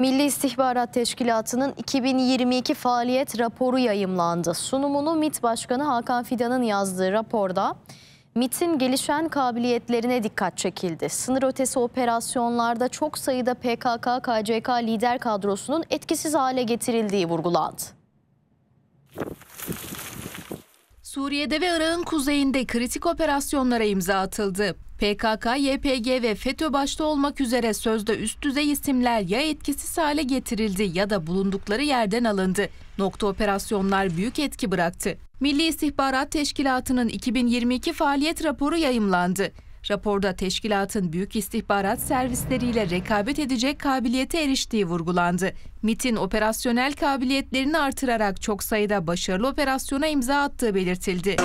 Milli İstihbarat Teşkilatı'nın 2022 faaliyet raporu yayımlandı. Sunumunu MİT Başkanı Hakan Fidan'ın yazdığı raporda MIT'in gelişen kabiliyetlerine dikkat çekildi. Sınır ötesi operasyonlarda çok sayıda PKK-KCK lider kadrosunun etkisiz hale getirildiği vurgulandı. Suriye'de ve Irak'ın kuzeyinde kritik operasyonlara imza atıldı. PKK, YPG ve FETÖ başta olmak üzere sözde üst düzey isimler ya etkisiz hale getirildi ya da bulundukları yerden alındı. Nokta operasyonlar büyük etki bıraktı. Milli İstihbarat Teşkilatı'nın 2022 faaliyet raporu yayımlandı. Raporda teşkilatın büyük istihbarat servisleriyle rekabet edecek kabiliyete eriştiği vurgulandı. MIT'in operasyonel kabiliyetlerini artırarak çok sayıda başarılı operasyona imza attığı belirtildi.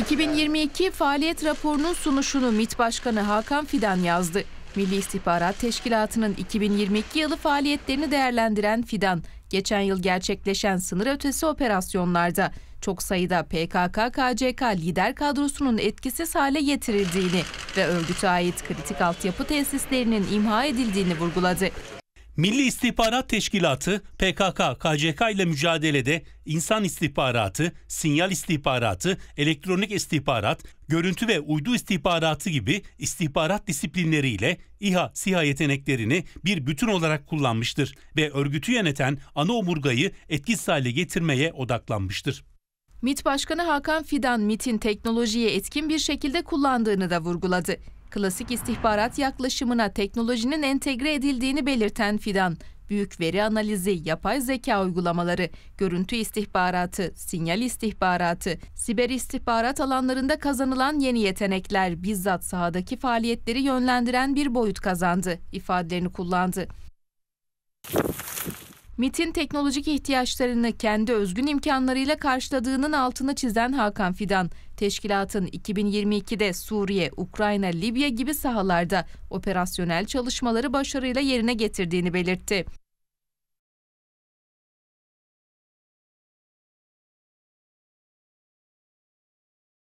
2022 faaliyet raporunun sunuşunu MIT Başkanı Hakan Fidan yazdı. Milli İstihbarat Teşkilatı'nın 2022 yılı faaliyetlerini değerlendiren Fidan, geçen yıl gerçekleşen sınır ötesi operasyonlarda çok sayıda PKK-KCK lider kadrosunun etkisiz hale getirildiğini ve örgüte ait kritik altyapı tesislerinin imha edildiğini vurguladı. Milli İstihbarat Teşkilatı PKK, KCK ile mücadelede insan istihbaratı, sinyal istihbaratı, elektronik istihbarat, görüntü ve uydu istihbaratı gibi istihbarat disiplinleriyle İHA, SİHA yeteneklerini bir bütün olarak kullanmıştır ve örgütü yöneten ana omurgayı etkisiz hale getirmeye odaklanmıştır. MİT Başkanı Hakan Fidan, MİT'in teknolojiyi etkin bir şekilde kullandığını da vurguladı. Klasik istihbarat yaklaşımına teknolojinin entegre edildiğini belirten Fidan, büyük veri analizi, yapay zeka uygulamaları, görüntü istihbaratı, sinyal istihbaratı, siber istihbarat alanlarında kazanılan yeni yetenekler bizzat sahadaki faaliyetleri yönlendiren bir boyut kazandı ifadelerini kullandı. MIT'in teknolojik ihtiyaçlarını kendi özgün imkanlarıyla karşıladığının altını çizen Hakan Fidan, teşkilatın 2022'de Suriye, Ukrayna, Libya gibi sahalarda operasyonel çalışmaları başarıyla yerine getirdiğini belirtti.